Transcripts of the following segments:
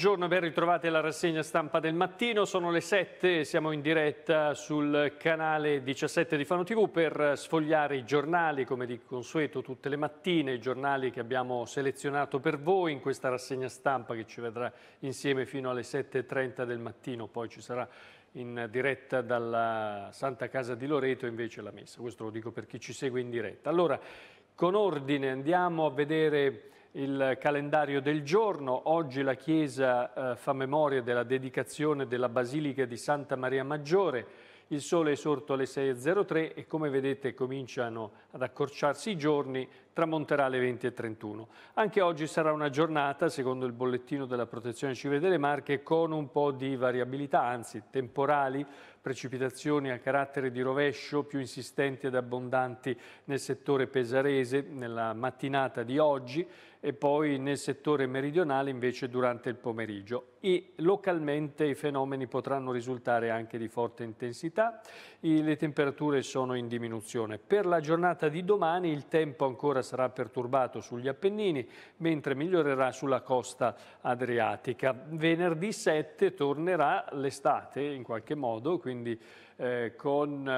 buongiorno e ben ritrovati alla rassegna stampa del mattino. Sono le 7 e siamo in diretta sul canale 17 di Fano TV per sfogliare i giornali, come di consueto tutte le mattine, i giornali che abbiamo selezionato per voi in questa rassegna stampa che ci vedrà insieme fino alle 7.30 del mattino. Poi ci sarà in diretta dalla Santa Casa di Loreto invece la messa. Questo lo dico per chi ci segue in diretta. Allora, con ordine andiamo a vedere il calendario del giorno. Oggi la Chiesa eh, fa memoria della dedicazione della Basilica di Santa Maria Maggiore. Il sole è sorto alle 6.03 e come vedete cominciano ad accorciarsi i giorni tramonterà alle 20.31. Anche oggi sarà una giornata, secondo il bollettino della Protezione Civile delle Marche, con un po' di variabilità, anzi temporali, precipitazioni a carattere di rovescio più insistenti ed abbondanti nel settore pesarese nella mattinata di oggi e poi nel settore meridionale invece durante il pomeriggio e localmente i fenomeni potranno risultare anche di forte intensità, e le temperature sono in diminuzione. Per la giornata di domani il tempo ancora sarà perturbato sugli Appennini, mentre migliorerà sulla costa adriatica. Venerdì 7 tornerà l'estate in qualche modo, quindi eh, con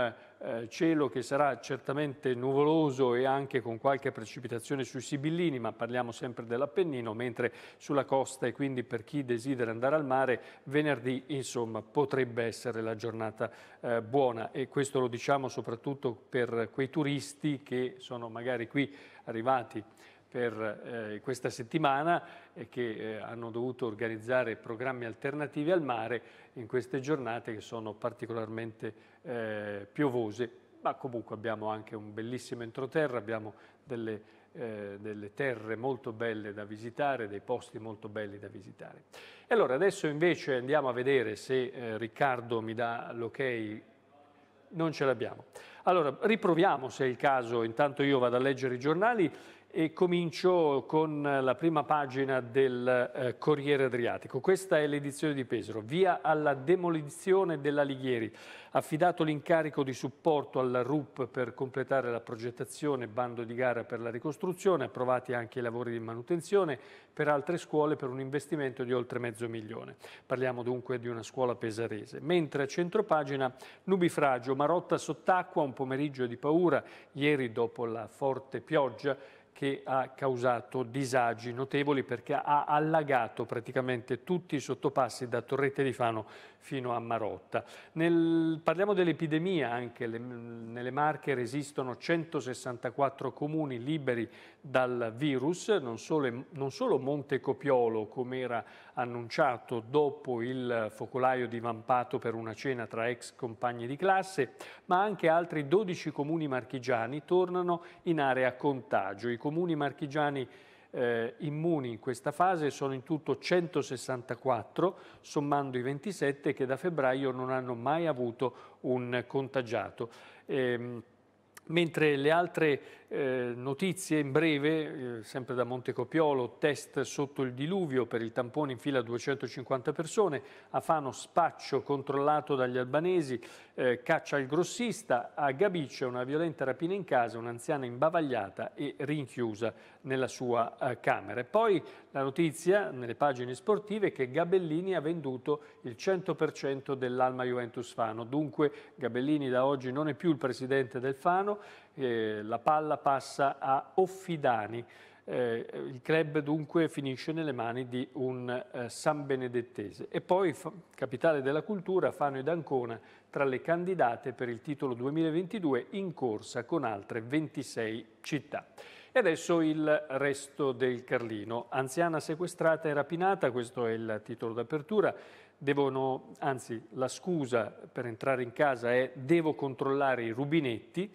eh, cielo che sarà certamente nuvoloso e anche con qualche precipitazione sui Sibillini, ma parliamo sempre dell'Appennino, mentre sulla costa e quindi per chi desidera andare al mare, venerdì insomma potrebbe essere la giornata eh, buona e questo lo diciamo soprattutto per quei turisti che sono magari qui arrivati per eh, questa settimana e che eh, hanno dovuto organizzare programmi alternativi al mare in queste giornate che sono particolarmente eh, piovose, ma comunque abbiamo anche un bellissimo entroterra, abbiamo delle, eh, delle, terre molto belle da visitare, dei posti molto belli da visitare. E allora adesso invece andiamo a vedere se eh, Riccardo mi dà l'ok non ce l'abbiamo. Allora, riproviamo se è il caso, intanto io vado a leggere i giornali e comincio con la prima pagina del eh, Corriere Adriatico. Questa è l'edizione di Pesaro. Via alla demolizione dell'Alighieri. Affidato l'incarico di supporto alla RUP per completare la progettazione, bando di gara per la ricostruzione, approvati anche i lavori di manutenzione per altre scuole per un investimento di oltre mezzo milione. Parliamo dunque di una scuola pesarese. Mentre a centropagina Nubifragio, Marotta sott'acqua, un pomeriggio di paura, ieri dopo la forte pioggia, che ha causato disagi notevoli perché ha allagato praticamente tutti i sottopassi da Torrette di Fano fino a Marotta. Nel, parliamo dell'epidemia anche, le, nelle Marche resistono 164 comuni liberi dal virus, non solo, non solo Montecopiolo come era annunciato dopo il focolaio divampato per una cena tra ex compagni di classe, ma anche altri 12 comuni marchigiani tornano in area contagio. I comuni marchigiani eh, immuni in questa fase sono in tutto 164, sommando i 27 che da febbraio non hanno mai avuto un contagiato. Ehm, mentre le altre eh, notizie in breve, eh, sempre da Montecopiolo, test sotto il diluvio per il tampone in fila 250 persone, a Fano spaccio controllato dagli albanesi, eh, caccia al grossista, a Gabiccia una violenta rapina in casa, un'anziana imbavagliata e rinchiusa nella sua eh, camera. E poi la notizia nelle pagine sportive che Gabellini ha venduto il 100% dell'Alma Juventus Fano, dunque Gabellini da oggi non è più il presidente del Fano, eh, la palla passa a Offidani. Eh, il club dunque finisce nelle mani di un eh, San Benedettese. E poi, capitale della cultura, Fano ed Ancona tra le candidate per il titolo 2022 in corsa con altre 26 città. E adesso il resto del Carlino. Anziana sequestrata e rapinata, questo è il titolo d'apertura. Devono, anzi, la scusa per entrare in casa è devo controllare i rubinetti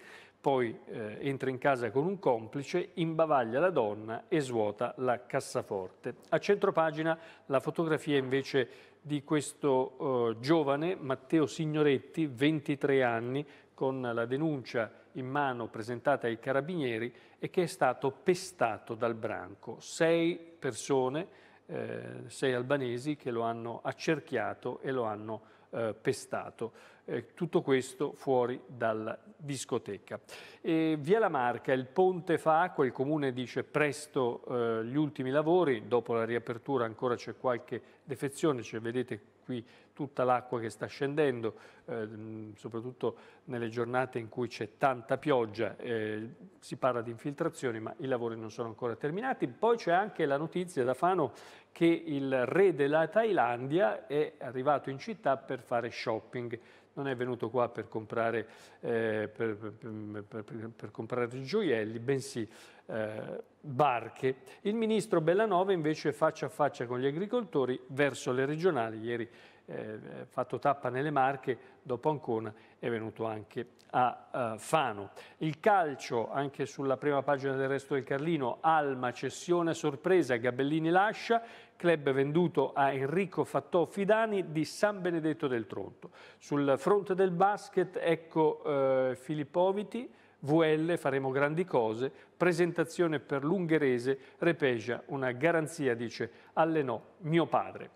poi eh, entra in casa con un complice, imbavaglia la donna e svuota la cassaforte. A centropagina la fotografia invece di questo eh, giovane Matteo Signoretti, 23 anni, con la denuncia in mano presentata ai carabinieri e che è stato pestato dal branco. Sei persone, eh, sei albanesi che lo hanno accerchiato e lo hanno eh, pestato. Eh, tutto questo fuori dalla discoteca. E via La Marca, il ponte fa acqua, il comune dice presto eh, gli ultimi lavori, dopo la riapertura ancora c'è qualche defezione, cioè vedete qui tutta l'acqua che sta scendendo, eh, mm, soprattutto nelle giornate in cui c'è tanta pioggia, eh, si parla di infiltrazioni ma i lavori non sono ancora terminati. Poi c'è anche la notizia da Fano che il re della Thailandia è arrivato in città per fare shopping non è venuto qua per comprare, eh, per, per, per, comprare gioielli, bensì eh, barche. Il ministro Bellanova invece faccia a faccia con gli agricoltori verso le regionali. Ieri eh, eh, fatto tappa nelle Marche, dopo Ancona è venuto anche a eh, Fano. Il calcio, anche sulla prima pagina del resto del Carlino, Alma, cessione sorpresa, Gabellini lascia, club venduto a Enrico Fattò Fidani di San Benedetto del Tronto. Sul fronte del basket, ecco eh, Filippoviti, VL faremo grandi cose, presentazione per l'ungherese, Repeja una garanzia dice allenò mio padre.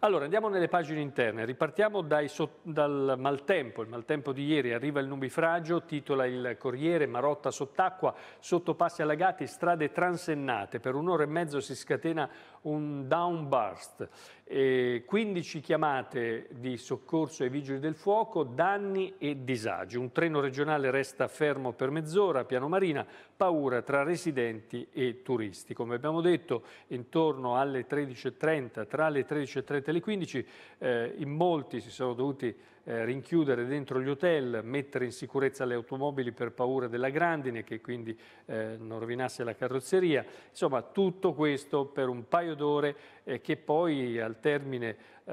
Allora, andiamo nelle pagine interne, ripartiamo dai, dal maltempo, il maltempo di ieri, arriva il nubifragio, titola il Corriere, Marotta sott'acqua, sottopassi allagati, strade transennate, per un'ora e mezzo si scatena un downburst, eh, 15 chiamate di soccorso ai vigili del fuoco, danni e disagi. Un treno regionale resta fermo per mezz'ora, a piano marina, paura tra residenti e turisti. Come abbiamo detto, intorno alle 13.30, tra le 13.30 e le 15, eh, in molti si sono dovuti eh, rinchiudere dentro gli hotel, mettere in sicurezza le automobili per paura della grandine che quindi eh, non rovinasse la carrozzeria. Insomma tutto questo per un paio d'ore eh, che poi al termine eh,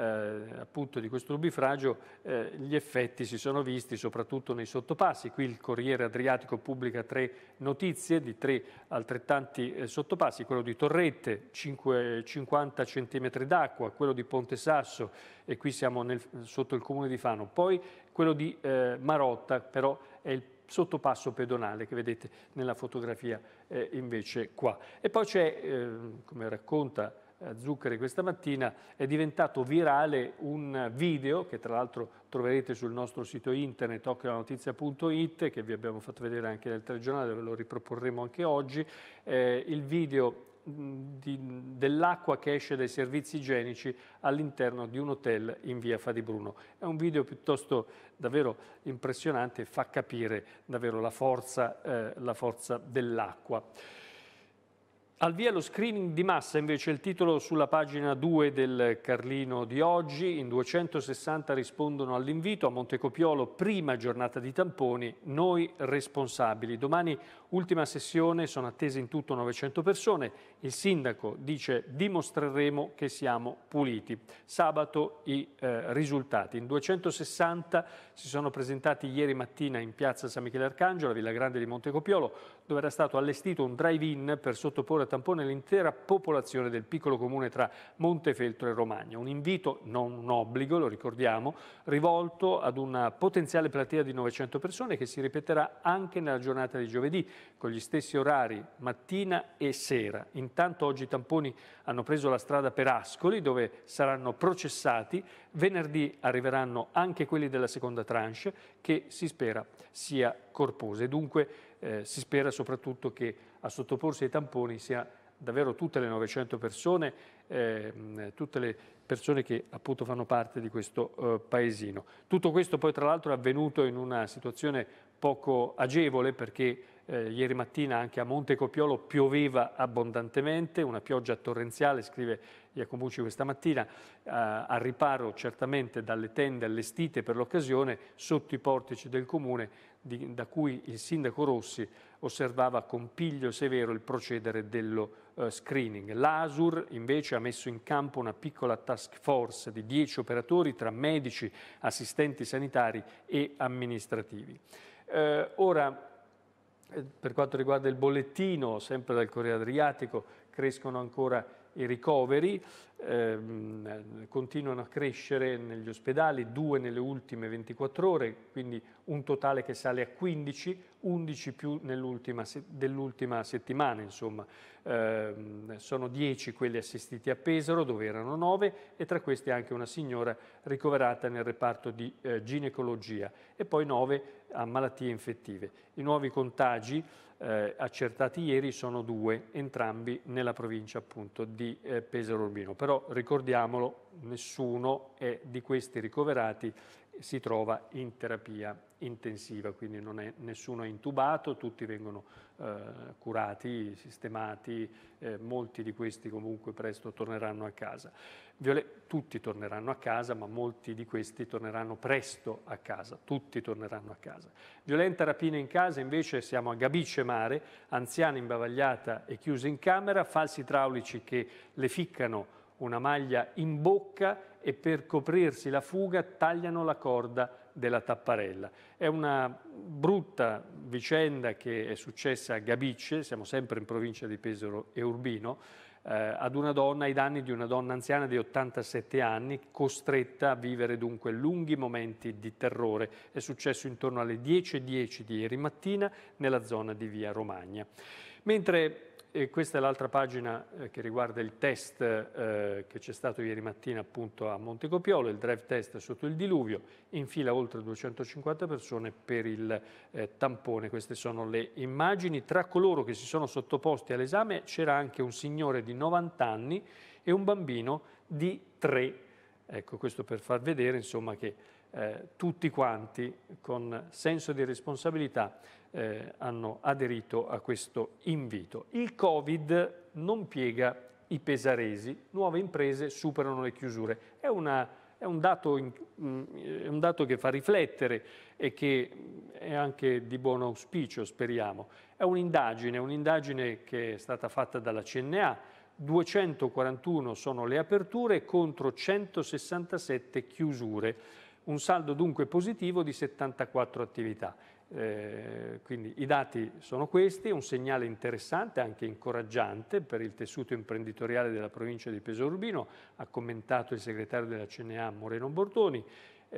appunto di questo rubifragio eh, gli effetti si sono visti soprattutto nei sottopassi. Qui il Corriere Adriatico pubblica tre notizie di tre altrettanti eh, sottopassi, quello di Torrette 5, 50 cm d'acqua, quello di Ponte Sasso e qui siamo nel, sotto il comune di Fano, poi quello di eh, Marotta però è il sottopasso pedonale che vedete nella fotografia eh, invece qua. E poi c'è, eh, come racconta eh, Zuccari questa mattina, è diventato virale un video che tra l'altro troverete sul nostro sito internet occhiolanotizia.it che vi abbiamo fatto vedere anche nel telegiornale, ve lo riproporremo anche oggi, eh, il video dell'acqua che esce dai servizi igienici all'interno di un hotel in via Fadi Bruno. È un video piuttosto davvero impressionante e fa capire davvero la forza, eh, forza dell'acqua. Al via lo screening di massa, invece il titolo sulla pagina 2 del Carlino di oggi, in 260 rispondono all'invito a Montecopiolo, prima giornata di tamponi, noi responsabili. Domani ultima sessione, sono attese in tutto 900 persone, il sindaco dice dimostreremo che siamo puliti. Sabato i eh, risultati, in 260 si sono presentati ieri mattina in piazza San Michele Arcangelo, Villa Grande di Montecopiolo, dove era stato allestito un drive-in per sottoporre a tampone l'intera popolazione del piccolo comune tra Montefeltro e Romagna. Un invito, non un obbligo, lo ricordiamo, rivolto ad una potenziale platea di 900 persone che si ripeterà anche nella giornata di giovedì, con gli stessi orari mattina e sera. Intanto oggi i tamponi hanno preso la strada per Ascoli, dove saranno processati. Venerdì arriveranno anche quelli della seconda tranche, che si spera sia corposa. E dunque eh, si spera soprattutto che a sottoporsi ai tamponi sia davvero tutte le 900 persone, eh, tutte le persone che appunto fanno parte di questo eh, paesino. Tutto questo poi tra l'altro è avvenuto in una situazione poco agevole perché eh, ieri mattina anche a Monte Copiolo pioveva abbondantemente, una pioggia torrenziale, scrive Iacomucci questa mattina, eh, a riparo certamente dalle tende allestite per l'occasione sotto i portici del comune di, da cui il sindaco Rossi osservava con piglio severo il procedere dello eh, screening. L'ASUR invece ha messo in campo una piccola task force di 10 operatori tra medici, assistenti sanitari e amministrativi. Eh, ora, eh, per quanto riguarda il bollettino, sempre dal Corriere Adriatico, crescono ancora i ricoveri ehm, continuano a crescere negli ospedali, due nelle ultime 24 ore, quindi un totale che sale a 15, 11 più dell'ultima settimana, insomma. Ehm, sono 10 quelli assistiti a Pesaro, dove erano 9, e tra questi anche una signora ricoverata nel reparto di eh, ginecologia, e poi 9 a malattie infettive. I nuovi contagi eh, accertati ieri sono due, entrambi nella provincia appunto di eh, Pesaro Urbino. Però ricordiamolo, nessuno è di questi ricoverati si trova in terapia intensiva, quindi è, nessuno è intubato, tutti vengono eh, curati, sistemati, eh, molti di questi comunque presto torneranno a casa. Violet tutti torneranno a casa, ma molti di questi torneranno presto a casa, tutti torneranno a casa. Violenta rapina in casa, invece siamo a Gabice Mare, anziana imbavagliata e chiusa in camera, falsi idraulici che le ficcano una maglia in bocca e per coprirsi la fuga tagliano la corda della tapparella. È una brutta vicenda che è successa a Gabicce, siamo sempre in provincia di Pesaro e Urbino, eh, ad una donna, ai danni di una donna anziana di 87 anni, costretta a vivere dunque lunghi momenti di terrore. È successo intorno alle 10.10 di ieri mattina nella zona di Via Romagna. Mentre e questa è l'altra pagina eh, che riguarda il test eh, che c'è stato ieri mattina appunto a Montecopiolo, il drive test sotto il diluvio, in fila oltre 250 persone per il eh, tampone. Queste sono le immagini. Tra coloro che si sono sottoposti all'esame c'era anche un signore di 90 anni e un bambino di 3. Ecco, questo per far vedere insomma che eh, tutti quanti con senso di responsabilità eh, hanno aderito a questo invito. Il Covid non piega i pesaresi, nuove imprese superano le chiusure. È, una, è, un, dato in, mm, è un dato che fa riflettere e che mm, è anche di buon auspicio, speriamo. È un'indagine, un'indagine che è stata fatta dalla CNA, 241 sono le aperture contro 167 chiusure un saldo dunque positivo di 74 attività. Eh, quindi i dati sono questi, un segnale interessante, anche incoraggiante per il tessuto imprenditoriale della provincia di Peso Urbino, ha commentato il segretario della CNA Moreno Bortoni.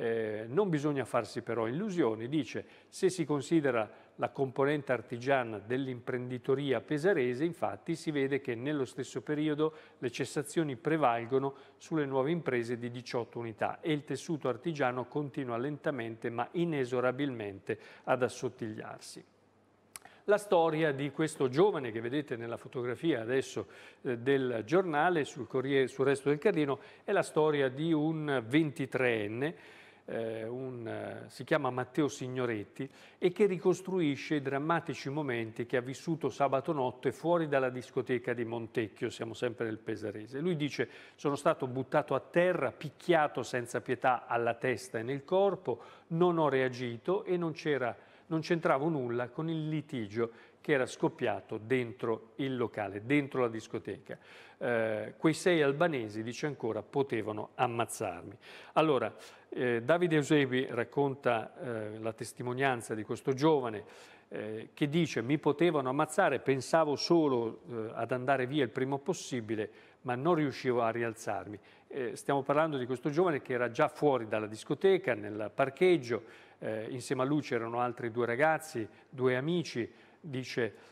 Eh, non bisogna farsi però illusioni, dice se si considera la componente artigiana dell'imprenditoria pesarese, infatti si vede che nello stesso periodo le cessazioni prevalgono sulle nuove imprese di 18 unità e il tessuto artigiano continua lentamente ma inesorabilmente ad assottigliarsi la storia di questo giovane che vedete nella fotografia adesso eh, del giornale sul, Corriere, sul resto del Carlino è la storia di un 23enne eh, un, eh, si chiama Matteo Signoretti e che ricostruisce i drammatici momenti che ha vissuto sabato notte fuori dalla discoteca di Montecchio, siamo sempre nel Pesarese. Lui dice sono stato buttato a terra, picchiato senza pietà alla testa e nel corpo, non ho reagito e non c'entravo nulla con il litigio che era scoppiato dentro il locale, dentro la discoteca. Eh, quei sei albanesi, dice ancora, potevano ammazzarmi. Allora, eh, Davide Eusebi racconta eh, la testimonianza di questo giovane eh, che dice mi potevano ammazzare, pensavo solo eh, ad andare via il prima possibile, ma non riuscivo a rialzarmi. Eh, stiamo parlando di questo giovane che era già fuori dalla discoteca, nel parcheggio, eh, insieme a lui c'erano altri due ragazzi, due amici, dice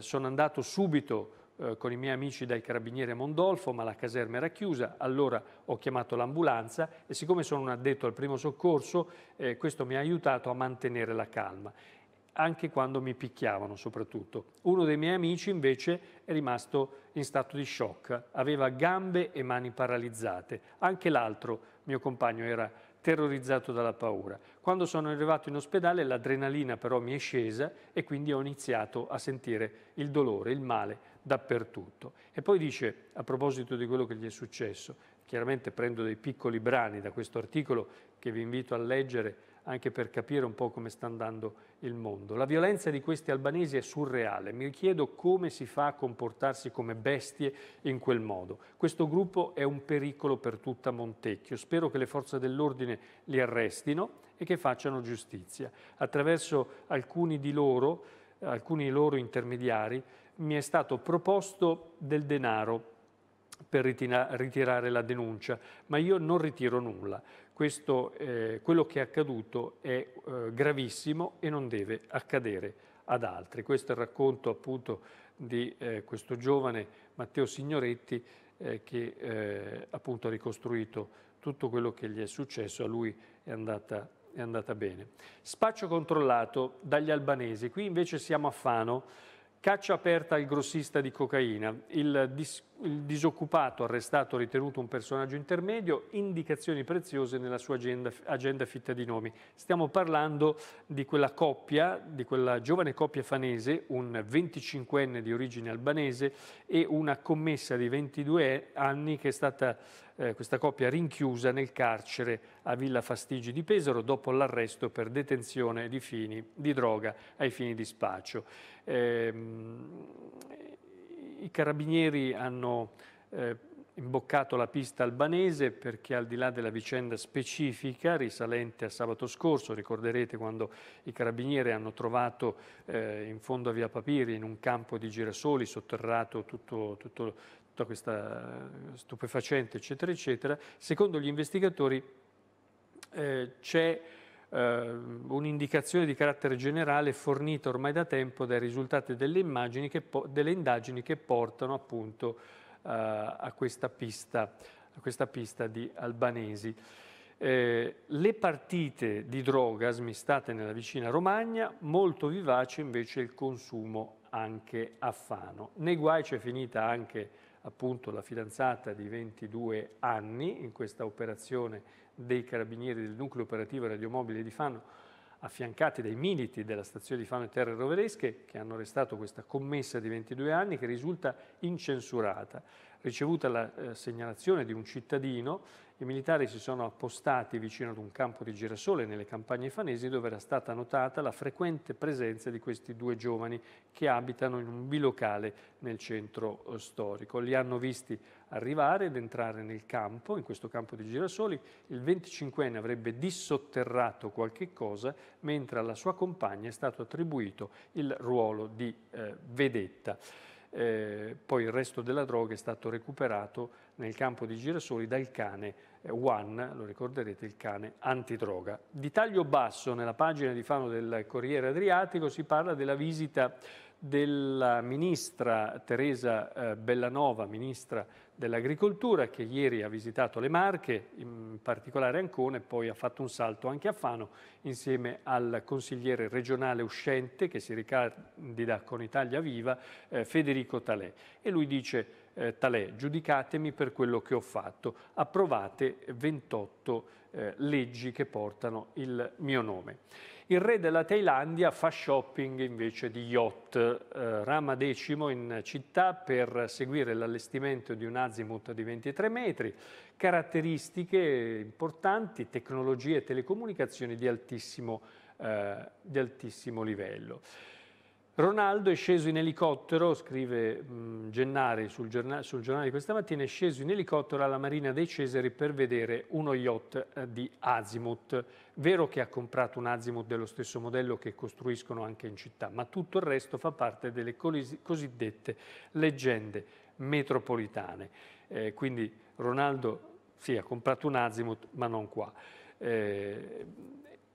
sono andato subito eh, con i miei amici dai carabinieri a Mondolfo, ma la caserma era chiusa, allora ho chiamato l'ambulanza e siccome sono un addetto al primo soccorso, eh, questo mi ha aiutato a mantenere la calma anche quando mi picchiavano soprattutto. Uno dei miei amici invece è rimasto in stato di shock, aveva gambe e mani paralizzate. Anche l'altro mio compagno era terrorizzato dalla paura. Quando sono arrivato in ospedale l'adrenalina però mi è scesa e quindi ho iniziato a sentire il dolore, il male dappertutto. E poi dice, a proposito di quello che gli è successo, chiaramente prendo dei piccoli brani da questo articolo che vi invito a leggere anche per capire un po' come sta andando il mondo. La violenza di questi albanesi è surreale, mi chiedo come si fa a comportarsi come bestie in quel modo. Questo gruppo è un pericolo per tutta Montecchio, spero che le forze dell'ordine li arrestino e che facciano giustizia. Attraverso alcuni di loro, alcuni loro intermediari, mi è stato proposto del denaro per ritirare la denuncia, ma io non ritiro nulla. Questo, eh, quello che è accaduto è eh, gravissimo e non deve accadere ad altri. Questo è il racconto appunto di eh, questo giovane Matteo Signoretti eh, che eh, appunto ha ricostruito tutto quello che gli è successo, a lui è andata, è andata bene. Spaccio controllato dagli albanesi, qui invece siamo a Fano, Caccia aperta al grossista di cocaina. Il dis- il disoccupato arrestato ritenuto un personaggio intermedio, indicazioni preziose nella sua agenda, agenda, fitta di nomi. Stiamo parlando di quella coppia, di quella giovane coppia fanese, un 25enne di origine albanese e una commessa di 22 anni che è stata eh, questa coppia rinchiusa nel carcere a Villa Fastigi di Pesaro dopo l'arresto per detenzione di, fini, di droga ai fini di spaccio. Ehm, i carabinieri hanno eh, imboccato la pista albanese perché al di là della vicenda specifica risalente a sabato scorso, ricorderete quando i carabinieri hanno trovato eh, in fondo a Via Papiri, in un campo di girasoli, sotterrato tutto, tutto, tutta questa stupefacente, eccetera, eccetera, secondo gli investigatori eh, c'è eh, un'indicazione di carattere generale fornita ormai da tempo dai risultati delle, che, delle indagini che portano appunto eh, a, questa pista, a, questa pista, di albanesi. Eh, le partite di droga smistate nella vicina Romagna, molto vivace invece il consumo anche a Fano. Nei guai c'è finita anche appunto la fidanzata di 22 anni in questa operazione dei carabinieri del nucleo operativo radiomobile di Fano, affiancati dai militi della stazione di Fano e Terre Roveresche, che hanno arrestato questa commessa di 22 anni che risulta incensurata. Ricevuta la eh, segnalazione di un cittadino i militari si sono appostati vicino ad un campo di girasole nelle campagne fanesi dove era stata notata la frequente presenza di questi due giovani che abitano in un bilocale nel centro eh, storico. Li hanno visti arrivare ed entrare nel campo, in questo campo di girasoli, il 25enne avrebbe dissotterrato qualche cosa mentre alla sua compagna è stato attribuito il ruolo di eh, vedetta eh, poi il resto della droga è stato recuperato nel campo di Girasoli dal cane One, eh, lo ricorderete, il cane antidroga. Di taglio basso, nella pagina di Fano del Corriere Adriatico, si parla della visita della ministra Teresa eh, Bellanova, ministra dell'Agricoltura che ieri ha visitato le Marche, in particolare Ancona e poi ha fatto un salto anche a Fano insieme al consigliere regionale uscente che si ricandida con Italia Viva, eh, Federico Talè. E lui dice eh, Talè, giudicatemi per quello che ho fatto, approvate 28 eh, leggi che portano il mio nome. Il re della Thailandia fa shopping invece di yacht. Eh, Rama decimo in città per seguire l'allestimento di un azimut di 23 metri, caratteristiche importanti, tecnologie e telecomunicazioni di altissimo, eh, di altissimo livello. Ronaldo è sceso in elicottero, scrive mh, mm, Gennari sul giornale, sul giornale, di questa mattina, è sceso in elicottero alla Marina dei Cesari per vedere uno yacht eh, di Azimuth. Vero che ha comprato un Azimuth dello stesso modello che costruiscono anche in città, ma tutto il resto fa parte delle cosiddette leggende metropolitane. Eh, quindi Ronaldo sì, ha comprato un Azimuth, ma non qua. Eh,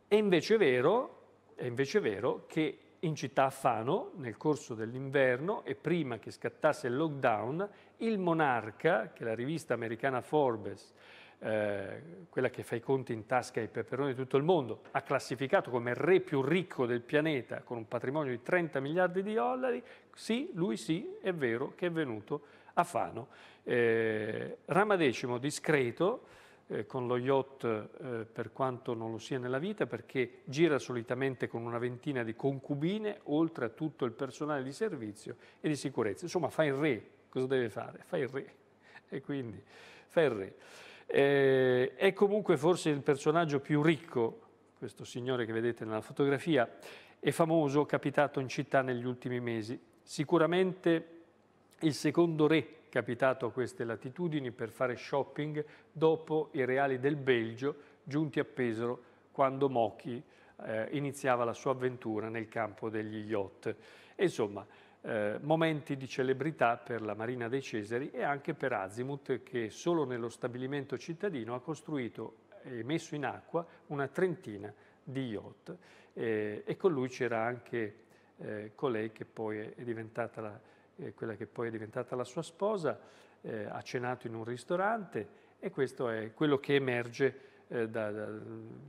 è invece vero, è invece vero che in città a Fano, nel corso dell'inverno e prima che scattasse il lockdown, il Monarca, che la rivista americana Forbes, eh, quella che fa i conti in tasca ai peperoni di tutto il mondo, ha classificato come il re più ricco del pianeta con un patrimonio di 30 miliardi di dollari, sì, lui sì, è vero che è venuto a Fano. Eh, Rama X discreto, eh, con lo yacht eh, per quanto non lo sia nella vita perché gira solitamente con una ventina di concubine oltre a tutto il personale di servizio e di sicurezza. Insomma fa il re, cosa deve fare? Fa il re e quindi fa il re. Eh, è comunque forse il personaggio più ricco, questo signore che vedete nella fotografia, è famoso, capitato in città negli ultimi mesi. Sicuramente il secondo re capitato a queste latitudini per fare shopping dopo i reali del Belgio giunti a Pesaro quando Mocchi eh, iniziava la sua avventura nel campo degli yacht. insomma, eh, momenti di celebrità per la Marina dei Cesari e anche per Azimut che solo nello stabilimento cittadino ha costruito e messo in acqua una trentina di yacht eh, e con lui c'era anche eh, colei che poi è diventata la eh, quella che poi è diventata la sua sposa, eh, ha cenato in un ristorante e questo è quello che emerge eh, da, da,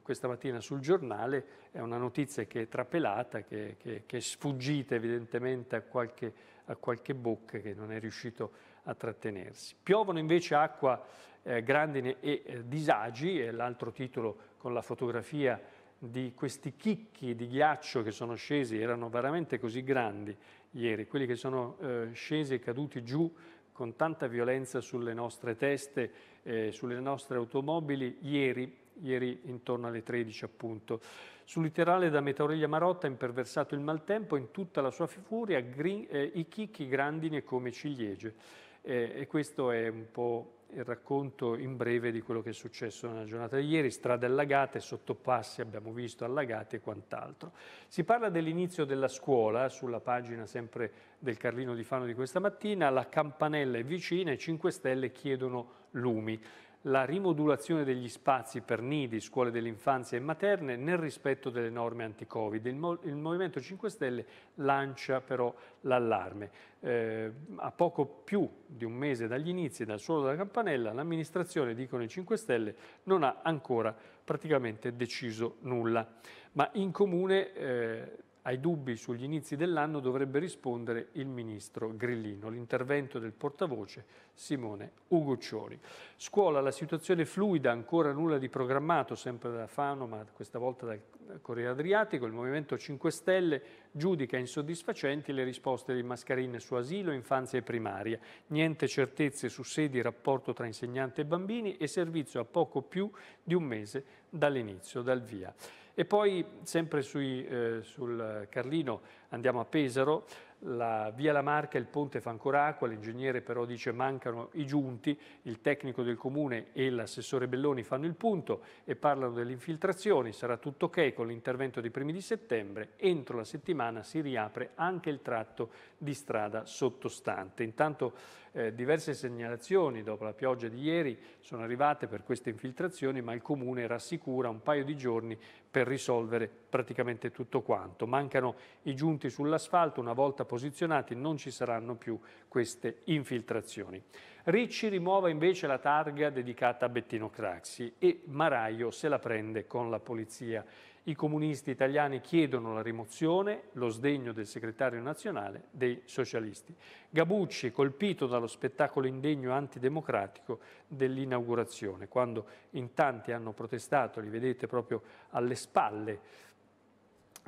questa mattina sul giornale, è una notizia che è trapelata, che, che, che è sfuggita evidentemente a qualche, a qualche, bocca che non è riuscito a trattenersi. Piovono invece acqua, eh, grandine e eh, disagi, è l'altro titolo con la fotografia di questi chicchi di ghiaccio che sono scesi, erano veramente così grandi ieri, quelli che sono eh, scesi e caduti giù con tanta violenza sulle nostre teste, eh, sulle nostre automobili, ieri, ieri intorno alle 13 appunto. Sul literale da Metauriglia Marotta è imperversato il maltempo, in tutta la sua furia, green, eh, i chicchi grandine come ciliegie. Eh, e questo è un po' il racconto in breve di quello che è successo nella giornata di ieri, strade allagate, sottopassi abbiamo visto allagate e quant'altro. Si parla dell'inizio della scuola, sulla pagina sempre del Carlino di Fano di questa mattina, la campanella è vicina e 5 Stelle chiedono lumi la rimodulazione degli spazi per nidi, scuole dell'infanzia e materne nel rispetto delle norme anti-Covid. Il, Mo il, Movimento 5 Stelle lancia però l'allarme. Eh, a poco più di un mese dagli inizi, dal suolo della campanella, l'amministrazione, dicono i 5 Stelle, non ha ancora praticamente deciso nulla. Ma in comune... Eh, ai dubbi sugli inizi dell'anno dovrebbe rispondere il ministro Grillino. L'intervento del portavoce Simone Uguccioli. Scuola, la situazione fluida, ancora nulla di programmato, sempre da Fano, ma questa volta dal Corriere Adriatico. Il Movimento 5 Stelle giudica insoddisfacenti le risposte di Mascarin su asilo, infanzia e primaria. Niente certezze su sedi, rapporto tra insegnante e bambini e servizio a poco più di un mese dall'inizio, dal via. E poi sempre sui, eh, sul Carlino andiamo a Pesaro, la via La Marca e il ponte ancora acqua, l'ingegnere però dice mancano i giunti, il tecnico del comune e l'assessore Belloni fanno il punto e parlano delle infiltrazioni, sarà tutto ok con l'intervento dei primi di settembre, entro la settimana si riapre anche il tratto di strada sottostante. Intanto eh, diverse segnalazioni dopo la pioggia di ieri sono arrivate per queste infiltrazioni ma il comune rassicura un paio di giorni per risolvere praticamente tutto quanto. Mancano i giunti sull'asfalto, una volta posizionati non ci saranno più queste infiltrazioni. Ricci rimuova invece la targa dedicata a Bettino Craxi e Maraio se la prende con la polizia. I comunisti italiani chiedono la rimozione, lo sdegno del segretario nazionale dei socialisti. Gabucci colpito dallo spettacolo indegno antidemocratico dell'inaugurazione, quando in tanti hanno protestato, li vedete proprio alle spalle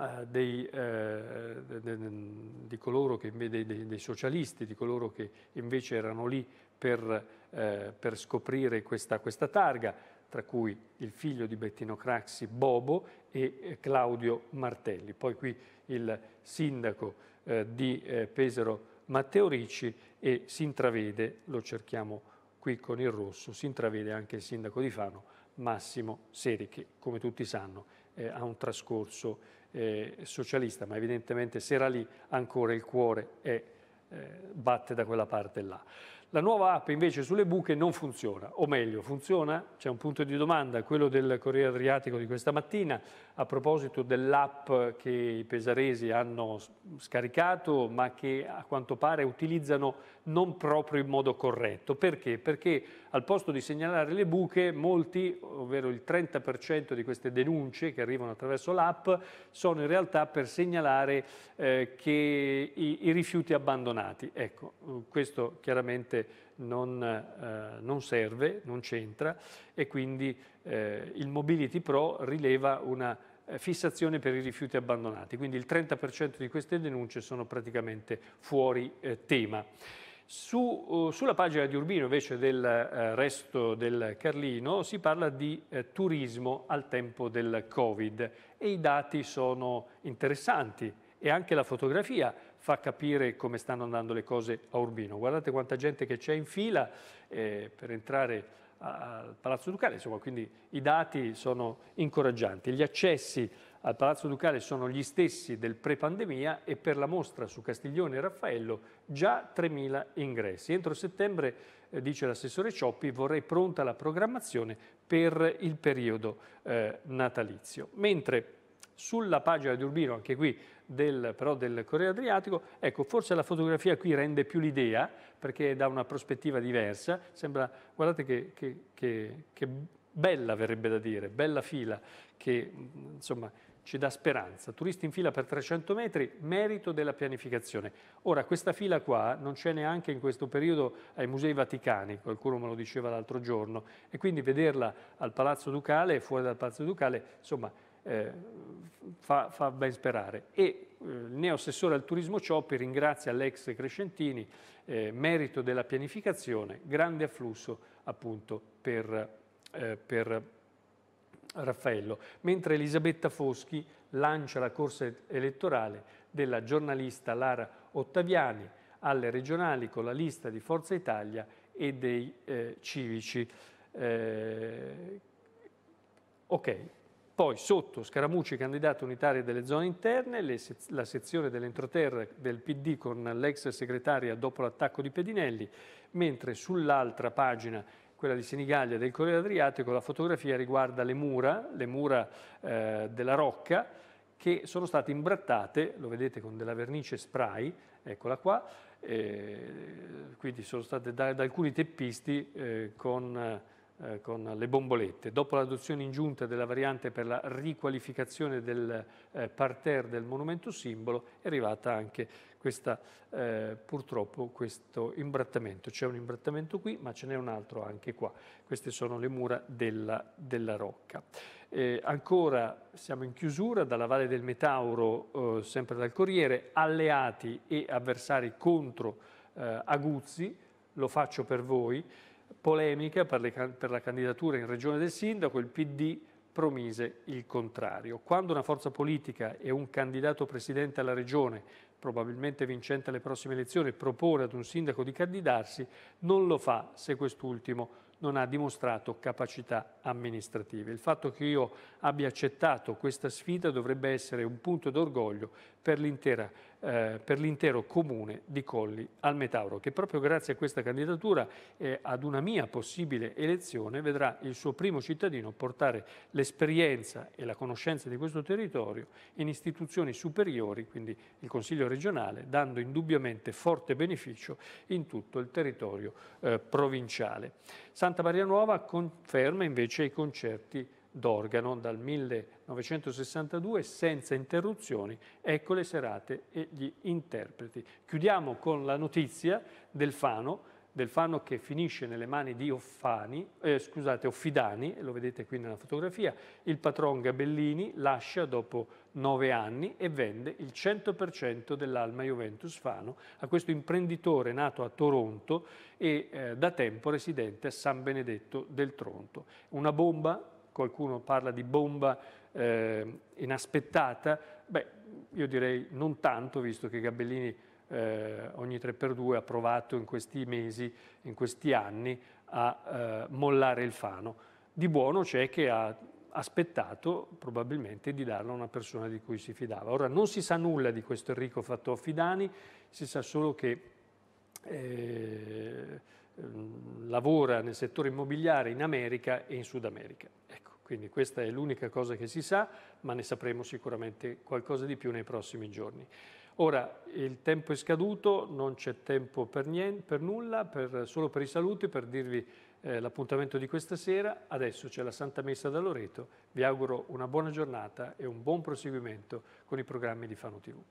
eh, dei, eh, di coloro che, dei, dei, socialisti, di coloro che invece erano lì per, eh, per scoprire questa, questa, targa, tra cui il figlio di Bettino Craxi, Bobo, e eh, Claudio Martelli. Poi qui il sindaco eh, di eh, Pesaro Matteo Ricci e si intravede, lo cerchiamo qui con il rosso, si intravede anche il sindaco di Fano, Massimo Seri, che come tutti sanno ha un trascorso eh, socialista, ma evidentemente se era lì ancora il cuore è, eh, batte da quella parte là. La nuova app invece sulle buche non funziona, o meglio funziona? C'è un punto di domanda, quello del Corriere Adriatico di questa mattina, a proposito dell'app che i pesaresi hanno scaricato ma che a quanto pare utilizzano non proprio in modo corretto. Perché? Perché al posto di segnalare le buche molti, ovvero il 30% di queste denunce che arrivano attraverso l'app, sono in realtà per segnalare eh, i, i, rifiuti abbandonati. Ecco, questo chiaramente assolutamente non, eh, non serve, non c'entra e quindi eh, il Mobility Pro rileva una eh, fissazione per i rifiuti abbandonati, quindi il 30% di queste denunce sono praticamente fuori eh, tema. Su, eh, sulla pagina di Urbino invece del eh, resto del Carlino si parla di eh, turismo al tempo del Covid e i dati sono interessanti e anche la fotografia fa capire come stanno andando le cose a Urbino. Guardate quanta gente che c'è in fila eh, per entrare al Palazzo Ducale, insomma, quindi i dati sono incoraggianti. Gli accessi al Palazzo Ducale sono gli stessi del pre-pandemia e per la mostra su Castiglione e Raffaello già 3.000 ingressi. Entro settembre, eh, dice l'assessore Cioppi, vorrei pronta la programmazione per il periodo eh, natalizio. Mentre sulla pagina di Urbino, anche qui, del, però del Corriere Adriatico, ecco, forse la fotografia qui rende più l'idea, perché è da una prospettiva diversa, sembra, guardate che, che, che, che bella verrebbe da dire, bella fila, che insomma ci dà speranza. Turisti in fila per 300 metri, merito della pianificazione. Ora, questa fila qua non c'è neanche in questo periodo ai Musei Vaticani, qualcuno me lo diceva l'altro giorno, e quindi vederla al Palazzo Ducale fuori dal Palazzo Ducale, insomma, eh, fa, fa, ben sperare. E eh, il neo-assessore al turismo Cioppi ringrazia l'ex Crescentini, eh, merito della pianificazione, grande afflusso appunto per, eh, per Raffaello, mentre Elisabetta Foschi lancia la corsa elettorale della giornalista Lara Ottaviani alle regionali con la lista di Forza Italia e dei eh, civici. Eh, ok, poi sotto Scaramucci, candidato unitario delle zone interne, le, la sezione dell'entroterra del PD con l'ex segretaria dopo l'attacco di Pedinelli, mentre sull'altra pagina quella di Senigallia del Corriere Adriatico, la fotografia riguarda le mura, le mura eh, della Rocca, che sono state imbrattate, lo vedete con della vernice spray, eccola qua, eh, quindi sono state da, da alcuni teppisti eh, con eh, con le bombolette. Dopo l'adozione in giunta della variante per la riqualificazione del eh, parterre del monumento simbolo è arrivata anche questa, eh, purtroppo questo imbrattamento. C'è un imbrattamento qui ma ce n'è un altro anche qua. Queste sono le mura della, della Rocca. Eh, ancora siamo in chiusura, dalla Valle del Metauro, eh, sempre dal Corriere, alleati e avversari contro eh, Aguzzi, lo faccio per voi, polemica per, le, per, la candidatura in regione del sindaco, il PD promise il contrario. Quando una forza politica e un candidato presidente alla regione, probabilmente vincente alle prossime elezioni, propone ad un sindaco di candidarsi, non lo fa se quest'ultimo non ha dimostrato capacità amministrative. Il fatto che io abbia accettato questa sfida dovrebbe essere un punto d'orgoglio per, eh, per l'intero comune di Colli al Metauro, che proprio grazie a questa candidatura eh, ad una mia possibile elezione vedrà il suo primo cittadino portare l'esperienza e la conoscenza di questo territorio in istituzioni superiori, quindi il Consiglio regionale, dando indubbiamente forte beneficio in tutto il territorio eh, provinciale. Santa Maria Nuova conferma invece i concerti d'organo dal 1962 senza interruzioni, ecco le serate e gli interpreti. Chiudiamo con la notizia del Fano, del Fano che finisce nelle mani di Offani, eh, scusate, Offidani, lo vedete qui nella fotografia, il patron Gabellini lascia dopo nove anni e vende il 100% dell'Alma Juventus Fano a questo imprenditore nato a Toronto e eh, da tempo residente a San Benedetto del Tronto. Una bomba qualcuno parla di bomba eh, inaspettata, beh, io direi non tanto, visto che Gabellini eh, ogni 3 per 2 ha provato in questi mesi, in questi anni, a eh, mollare il fano. Di buono c'è che ha aspettato probabilmente di darlo a una persona di cui si fidava. Ora non si sa nulla di questo Enrico a Fidani, si sa solo che eh, Ehm, lavora nel settore immobiliare in America e in Sud America. Ecco, quindi questa è l'unica cosa che si sa, ma ne sapremo sicuramente qualcosa di più nei prossimi giorni. Ora, il tempo è scaduto, non c'è tempo per, niente, per nulla, per, solo per i saluti, per dirvi eh, l'appuntamento di questa sera. Adesso c'è la Santa Messa da Loreto. Vi auguro una buona giornata e un buon proseguimento con i programmi di Fano TV.